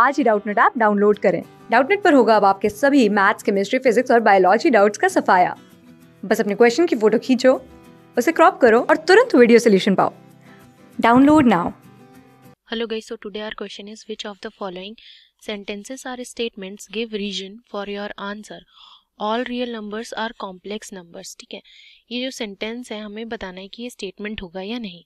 आज ही Doubtnut app download करें डाउटनेट पर होगा अब आपके सभी मैथ्स केमिस्ट्री फिजिक्स और बायोलॉजी डाउट्स का सफाया बस अपने क्वेश्चन की फोटो खींचो उसे क्रॉप करो और तुरंत वीडियो सोल्यूशन पाओ download now hello guys so today our question is which of the following sentences are statements give reason for your answer all real numbers are complex numbers ठीक है ये जो सेंटेंस है हमें बताना है कि ये स्टेटमेंट होगा या नहीं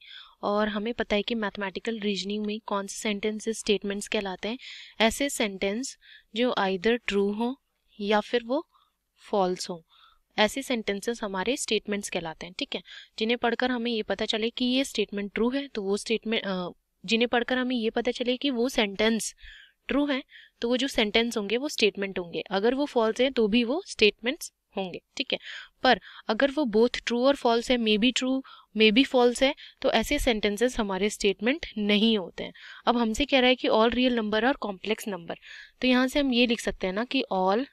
और हमें पता है कि मैथमेटिकल रीजनिंग में कौन से सेंटेंस स्टेटमेंट्स कहलाते हैं ऐसे सेंटेंस जो आइदर ट्रू हो या फिर वो फॉल्स हो ऐसे सेंटेंसेस हमारे स्टेटमेंट्स कहलाते हैं ठीक है जिन्हें पढ़कर हमें ये पता चले कि ये स्टेटमेंट ट्रू है तो वो स्टेटमेंट जिन्हें पढ़कर हमें ये पता चले कि वो सेंटेंस ट्रू हैं तो वो जो सेंटेंस होंगे वो स्टेटमेंट होंगे अगर वो फॉल्स हैं तो भी वो स्टेटमेंट्स होंगे ठीक है पर अगर वो बोथ ट्रू और फॉल्स है may be true may be false है तो ऐसे सेंटेंसेस हमारे स्टेटमेंट नहीं होते हैं अब हमसे कह रहा है कि ऑल रियल नंबर और कॉम्प्लेक्स नंबर तो यहाँ से हम ये लिख सकते हैं ना कि all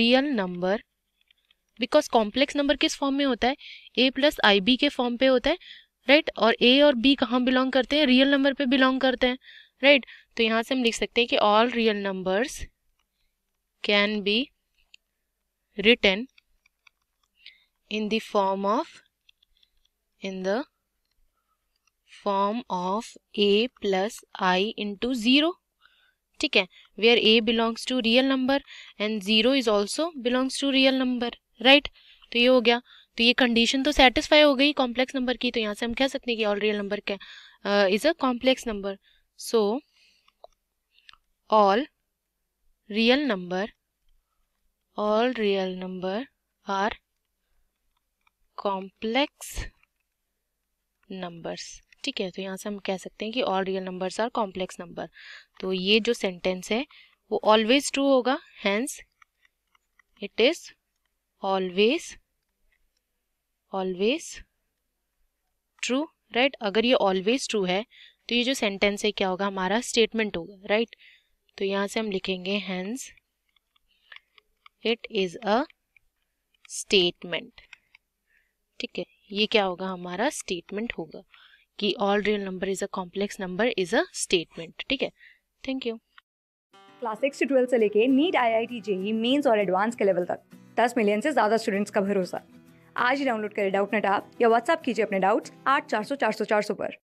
real number because complex number किस फॉर्म में होता है ए प्लस आई बी के फॉर्म पे होता है राइट right? और ए और बी कहाँ बिलोंग करते हैं रियल नंबर पे बिलोंग करते हैं राइट right? तो यहाँ से हम लिख सकते हैं कि all real numbers can be written in the form of in the form of a plus i into zero ठीक है are a belongs to real number and zero is also belongs to real number right तो ये हो गया तो ये condition तो satisfy हो गई कॉम्प्लेक्स नंबर की तो यहाँ से हम कह सकते हैं कि ऑल रियल नंबर क्या is a complex number So, all real number all real number are complex numbers ठीक है तो यहाँ से हम कह सकते हैं कि all real numbers are complex number तो ये जो सेंटेंस है वो ऑलवेज ट्रू होगा hence it is always always true right अगर ये ऑलवेज ट्रू है तो ये जो सेंटेंस है क्या होगा हमारा स्टेटमेंट होगा राइट तो यहाँ से हम लिखेंगे hence it is a statement ठीक है ये क्या होगा हमारा स्टेटमेंट होगा कि all real number is a complex number is a statement ठीक है थैंक यू क्लास सिक्स से ट्वेल्थ से लेके NEET I I T JEE mains और एडवांस के लेवल तक दस मिलियन से ज़्यादा स्टूडेंट्स का भरोसा आज ही डाउनलोड करें डाउट नेट आप या व्हाट्सअप कीजिए अपने डाउट्स आठ चार सौ चार सौ चार सौ पर